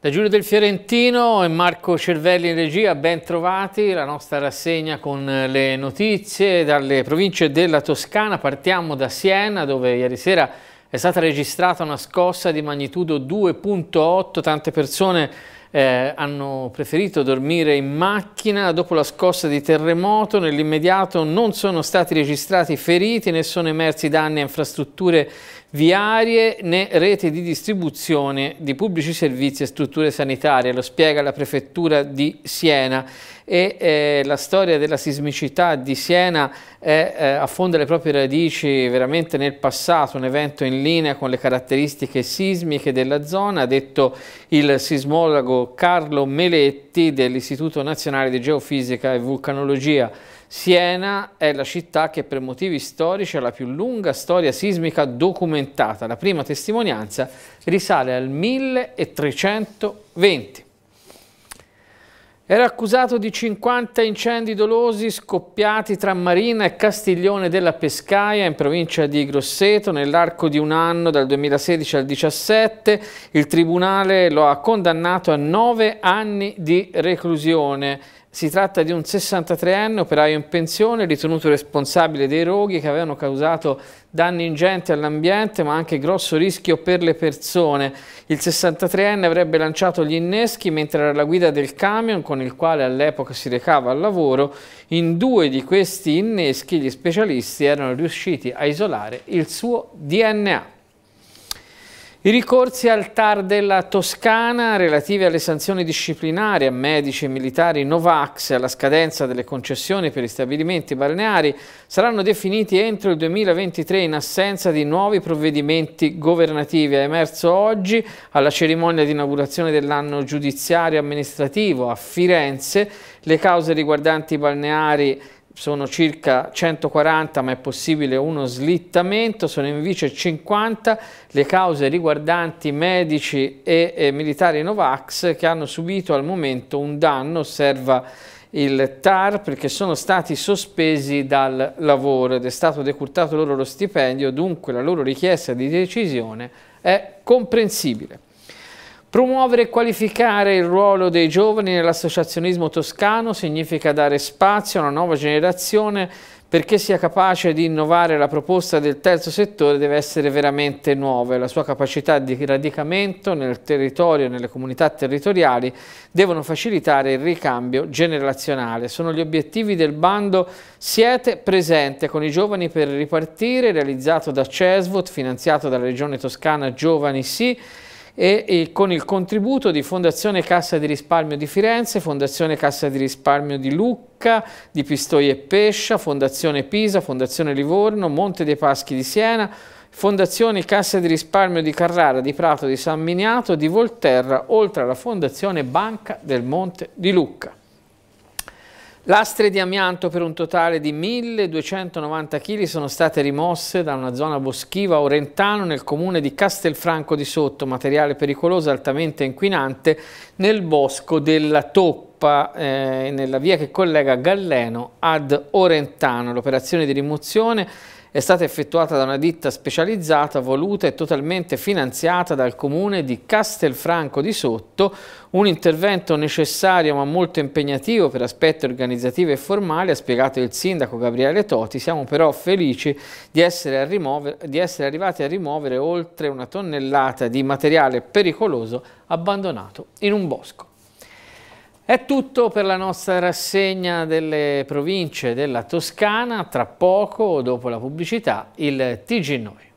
Da Giulio del Fiorentino e Marco Cervelli in regia, ben trovati, la nostra rassegna con le notizie dalle province della Toscana. Partiamo da Siena dove ieri sera è stata registrata una scossa di magnitudo 2.8, tante persone eh, hanno preferito dormire in macchina dopo la scossa di terremoto. Nell'immediato non sono stati registrati feriti né sono emersi danni a infrastrutture viarie né rete di distribuzione di pubblici servizi e strutture sanitarie, lo spiega la prefettura di Siena e eh, la storia della sismicità di Siena è, eh, affonda le proprie radici veramente nel passato, un evento in linea con le caratteristiche sismiche della zona, ha detto il sismologo Carlo Meletti dell'Istituto Nazionale di Geofisica e Vulcanologia. Siena è la città che per motivi storici ha la più lunga storia sismica documentata. La prima testimonianza risale al 1320. Era accusato di 50 incendi dolosi scoppiati tra Marina e Castiglione della Pescaia in provincia di Grosseto nell'arco di un anno dal 2016 al 2017. Il tribunale lo ha condannato a 9 anni di reclusione. Si tratta di un 63enne operaio in pensione ritenuto responsabile dei roghi che avevano causato danni ingenti all'ambiente ma anche grosso rischio per le persone. Il 63enne avrebbe lanciato gli inneschi mentre era alla guida del camion con il quale all'epoca si recava al lavoro. In due di questi inneschi gli specialisti erano riusciti a isolare il suo DNA. I ricorsi al TAR della Toscana relativi alle sanzioni disciplinari a medici e militari Novax e alla scadenza delle concessioni per i stabilimenti balneari saranno definiti entro il 2023 in assenza di nuovi provvedimenti governativi. È emerso oggi alla cerimonia di inaugurazione dell'anno giudiziario amministrativo a Firenze le cause riguardanti i balneari sono circa 140 ma è possibile uno slittamento, sono invece 50 le cause riguardanti medici e, e militari Novax che hanno subito al momento un danno, osserva il TAR perché sono stati sospesi dal lavoro ed è stato decurtato loro lo stipendio, dunque la loro richiesta di decisione è comprensibile. Promuovere e qualificare il ruolo dei giovani nell'associazionismo toscano significa dare spazio a una nuova generazione perché sia capace di innovare la proposta del terzo settore deve essere veramente nuova la sua capacità di radicamento nel territorio e nelle comunità territoriali devono facilitare il ricambio generazionale. Sono gli obiettivi del bando Siete presente con i giovani per ripartire, realizzato da CESVOT, finanziato dalla Regione Toscana Giovani Sì, e, e, con il contributo di Fondazione Cassa di Risparmio di Firenze, Fondazione Cassa di Risparmio di Lucca, di Pistoia e Pescia, Fondazione Pisa, Fondazione Livorno, Monte dei Paschi di Siena, Fondazione Cassa di Risparmio di Carrara, di Prato, di San Miniato, di Volterra, oltre alla Fondazione Banca del Monte di Lucca. Lastre di amianto per un totale di 1.290 kg sono state rimosse da una zona boschiva a Orentano nel comune di Castelfranco di Sotto, materiale pericoloso altamente inquinante nel bosco della Toppa, eh, nella via che collega Galleno ad Orentano. L'operazione di rimozione è stata effettuata da una ditta specializzata, voluta e totalmente finanziata dal comune di Castelfranco di Sotto, un intervento necessario ma molto impegnativo per aspetti organizzativi e formali, ha spiegato il sindaco Gabriele Toti, siamo però felici di essere, di essere arrivati a rimuovere oltre una tonnellata di materiale pericoloso abbandonato in un bosco. È tutto per la nostra rassegna delle province della Toscana, tra poco, dopo la pubblicità, il TG Noi.